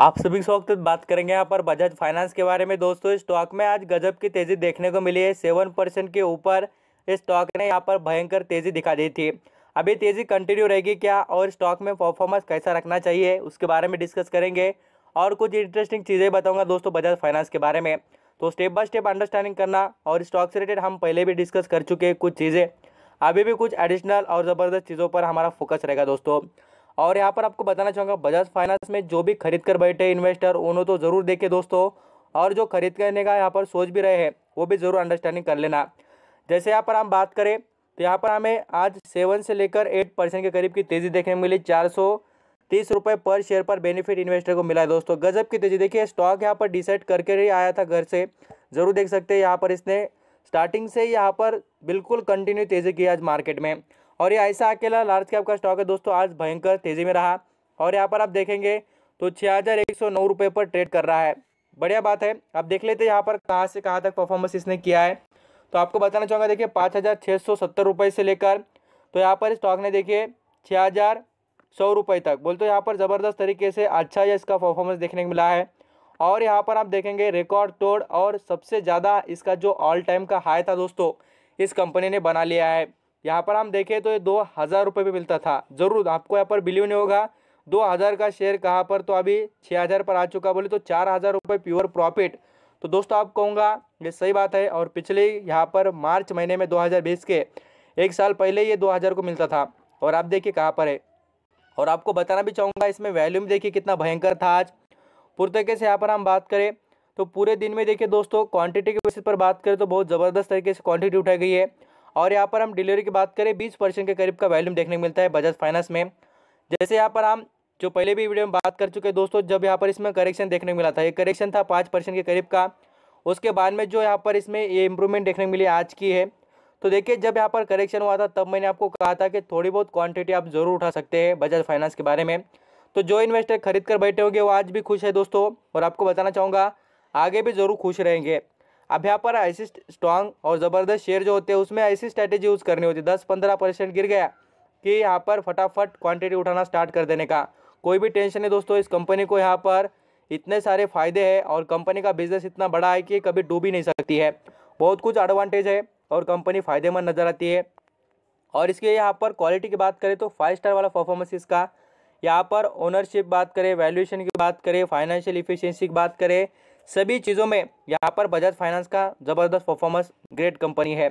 आप सभी से वक्त बात करेंगे यहाँ पर बजाज फाइनेंस के बारे में दोस्तों स्टॉक में आज गजब की तेजी देखने को मिली है सेवन परसेंट के ऊपर स्टॉक ने यहाँ पर भयंकर तेजी दिखा दी थी अभी तेजी कंटिन्यू रहेगी क्या और स्टॉक में परफॉर्मेंस कैसा रखना चाहिए उसके बारे में डिस्कस करेंगे और कुछ इंटरेस्टिंग चीज़ें बताऊंगा दोस्तों बजाज फाइनेंस के बारे में तो स्टेप बाय स्टेप अंडरस्टैंडिंग करना और स्टॉक से रिलेटेड हम पहले भी डिस्कस कर चुके हैं कुछ चीज़ें अभी भी कुछ एडिशनल और ज़बरदस्त चीज़ों पर हमारा फोकस रहेगा दोस्तों और यहाँ पर आपको बताना चाहूँगा बजाज फाइनेंस में जो भी खरीद कर बैठे इन्वेस्टर उन्होंने तो ज़रूर देखे दोस्तों और जो खरीद करने का यहाँ पर सोच भी रहे हैं वो भी ज़रूर अंडरस्टैंडिंग कर लेना जैसे यहाँ पर हम बात करें तो यहाँ पर हमें आज सेवन से लेकर एट परसेंट के करीब की तेज़ी देखने को मिली चार सौ तीस रुपये पर शेयर पर बेनिफिट इन्वेस्टर को मिला है दोस्तों गजब की तेज़ी देखिए स्टॉक यहाँ पर डिसाइड करके ही आया था घर से ज़रूर देख सकते हैं यहाँ पर इसने स्टार्टिंग से यहाँ पर बिल्कुल कंटिन्यू तेज़ी की आज मार्केट में और ये ऐसा अकेला लार्ज कैप का स्टॉक है दोस्तों आज भयंकर तेज़ी में रहा और यहाँ पर आप देखेंगे तो हज़ार एक सौ नौ रुपये पर ट्रेड कर रहा है बढ़िया बात है आप देख लेते हैं यहाँ पर कहाँ से कहाँ तक परफॉर्मेंस इसने किया है तो आपको बताना चाहूँगा देखिए पाँच हज़ार छः सौ सत्तर रुपये से लेकर तो यहाँ पर स्टॉक ने देखिए छः हज़ार सौ रुपये तक बोलते यहाँ पर ज़बरदस्त तरीके से अच्छा यह इसका परफॉर्मेंस देखने को मिला है और यहाँ पर आप देखेंगे रिकॉर्ड तोड़ और सबसे ज़्यादा इसका जो ऑल टाइम का हाई था दोस्तों इस कंपनी ने बना लिया है यहाँ पर हम देखें तो ये दो हज़ार रुपये में मिलता था ज़रूर आपको यहाँ पर बिलीव नहीं होगा दो हज़ार का शेयर कहाँ पर तो अभी छः हज़ार पर आ चुका बोले तो चार हज़ार रुपये प्योर प्रॉफिट तो दोस्तों आप कहूँगा ये सही बात है और पिछले यहाँ पर मार्च महीने में दो हज़ार बीस के एक साल पहले ये दो हज़ार को मिलता था और आप देखिए कहाँ पर है और आपको बताना भी चाहूँगा इसमें वैल्यूम देखिए कितना भयंकर था आज पूरे तरीके से यहाँ पर हम बात करें तो पूरे दिन में देखिए दोस्तों क्वांटिटी के बेसिस पर बात करें तो बहुत ज़बरदस्त तरीके से क्वांटिटी उठाई गई है और यहाँ पर हम डिलीवरी की बात करें बीस परसेंट के करीब का वैल्यूम देखने को मिलता है बजाज फाइनेंस में जैसे यहाँ पर हम जो पहले भी वीडियो में बात कर चुके हैं दोस्तों जब यहाँ पर इसमें करेक्शन देखने को मिला था ये करेक्शन था पाँच परसेंट के करीब का उसके बाद में जो यहाँ पर इसमें ये इम्प्रूवमेंट देखने को मिली आज की है तो देखिए जब यहाँ पर करेक्शन हुआ था तब मैंने आपको कहा था कि थोड़ी बहुत क्वांटिटी आप ज़रूर उठा सकते हैं बजाज फाइनेंस के बारे में तो जो इन्वेस्टर खरीद कर बैठे होंगे वो आज भी खुश है दोस्तों और आपको बताना चाहूँगा आगे भी ज़रूर खुश रहेंगे अब यहाँ पर ऐसी स्ट्रांग और ज़बरदस्त शेयर जो होते हैं उसमें ऐसी स्ट्रैटेजी यूज़ करनी होती है दस पंद्रह परसेंट गिर गया कि यहाँ पर फटाफट क्वांटिटी उठाना स्टार्ट कर देने का कोई भी टेंशन नहीं दोस्तों इस कंपनी को यहाँ पर इतने सारे फ़ायदे हैं और कंपनी का बिजनेस इतना बड़ा है कि कभी डूब ही नहीं सकती है बहुत कुछ एडवांटेज है और कंपनी फ़ायदेमंद नज़र आती है और इसके यहाँ पर क्वालिटी की बात करें तो फाइव स्टार वाला परफॉर्मेंस इसका यहाँ पर ओनरशिप बात करें वैल्यूएशन की बात करें फाइनेंशियल इफिशियंसी की बात करें सभी चीज़ों में यहाँ पर बजाज फाइनेंस का ज़बरदस्त परफॉर्मेंस ग्रेट कंपनी है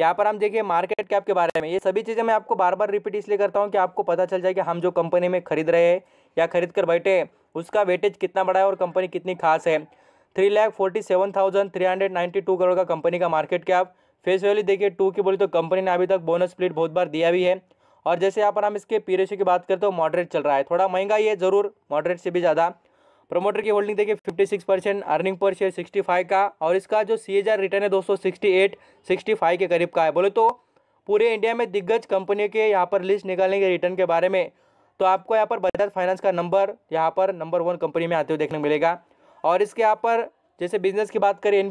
यहाँ पर हम देखिए मार्केट कैप के बारे में ये सभी चीज़ें मैं आपको बार बार रिपीट इसलिए करता हूँ कि आपको पता चल जाए कि हम जो कंपनी में खरीद रहे हैं या खरीद कर बैठे हैं उसका वेटेज कितना बड़ा है और कंपनी कितनी खास है three lakh forty seven thousand three hundred ninety two crore का कंपनी का मार्केट कैप फेस वैल्यू देखिए टू की बोली तो कंपनी ने अभी तक बोनस स्प्लिट बहुत बार दिया भी है और जैसे यहाँ पर हम इसके पी की बात करते हो मॉडरेट चल रहा है थोड़ा महंगा ही है ज़रूर मॉडरेट से भी ज़्यादा प्रमोटर की होल्डिंग देखिए 56 परसेंट अर्निंग पर शेयर 65 का और इसका जो सी रिटर्न है दोस्तों 68 65 के करीब का है बोले तो पूरे इंडिया में दिग्गज कंपनियों के यहाँ पर लिस्ट निकालेंगे रिटर्न के बारे में तो आपको यहाँ पर बजाज फाइनेंस का नंबर यहाँ पर नंबर वन कंपनी में आते हुए देखने मिलेगा और इसके यहाँ पर जैसे बिजनेस की बात करें एन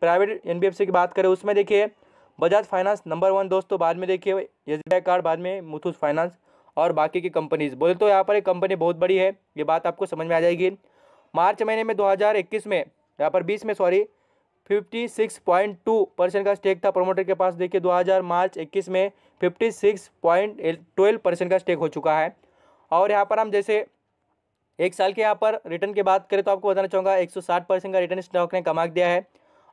प्राइवेट एन की बात करें उसमें देखिए बजाज फाइनेंस नंबर वन दोस्तों बाद में देखिए एस कार्ड बाद में मुथूस फाइनेंस और बाकी की कंपनीज बोले तो यहाँ पर एक कंपनी बहुत बड़ी है ये बात आपको समझ में आ जाएगी मार्च महीने में 2021 में यहाँ पर 20 में सॉरी 56.2 परसेंट का स्टेक था प्रमोटर के पास देखिए 2000 मार्च 21 में 56.12 परसेंट का स्टेक हो चुका है और यहाँ पर हम जैसे एक साल के यहाँ पर रिटर्न की बात करें तो आपको बताना चाहूँगा एक परसेंट का रिटर्न स्टॉक ने कमा दिया है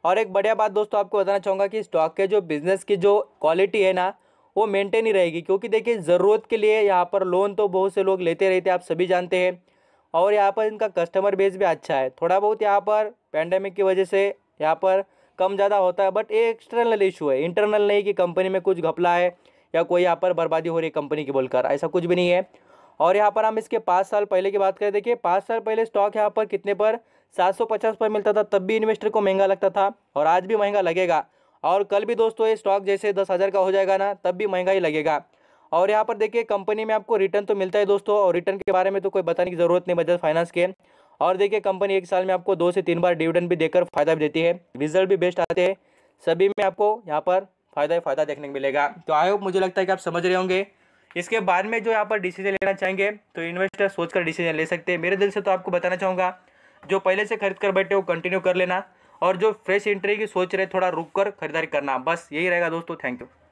और एक बढ़िया बात दोस्तों आपको बताना चाहूँगा कि स्टॉक के जो बिजनेस की जो क्वालिटी है ना वो मेंटेन ही रहेगी क्योंकि देखिए ज़रूरत के लिए यहाँ पर लोन तो बहुत से लोग लेते रहते आप सभी जानते हैं और यहाँ पर इनका कस्टमर बेस भी अच्छा है थोड़ा बहुत यहाँ पर पैंडमिक की वजह से यहाँ पर कम ज़्यादा होता है बट ये एक्सटर्नल इशू है इंटरनल नहीं कि कंपनी में कुछ घपला है या कोई यहाँ पर बर्बादी हो रही है कंपनी की बोलकर ऐसा कुछ भी नहीं है और यहाँ पर हम इसके पाँच साल पहले की बात करें देखिए पाँच साल पहले स्टॉक यहाँ पर कितने पर 750 पर मिलता था तब भी इन्वेस्टर को महंगा लगता था और आज भी महंगा लगेगा और कल भी दोस्तों ये स्टॉक जैसे दस हज़ार का हो जाएगा ना तब भी महंगा ही लगेगा और यहाँ पर देखिए कंपनी में आपको रिटर्न तो मिलता है दोस्तों और रिटर्न के बारे में तो कोई बताने की ज़रूरत नहीं बजाज फाइनेंस के और देखिए कंपनी एक साल में आपको दो से तीन बार डिविडेंड भी देकर फायदा भी देती है रिजल्ट भी बेस्ट आते हैं सभी में आपको यहाँ पर फायदा ही फायदा देखने को मिलेगा तो आई होप मुझे लगता है कि आप समझ रहे होंगे इसके बाद में जो यहाँ पर डिसीजन लेना चाहेंगे तो इन्वेस्टर सोचकर डिसीजन ले सकते हैं मेरे दिल से तो आपको बताना चाहूँगा जो पहले से खरीद कर बैठे हो कंटिन्यू कर लेना और जो फ्रेश एंट्री की सोच रहे थोड़ा रुक कर खरीदारी करना बस यही रहेगा दोस्तों थैंक यू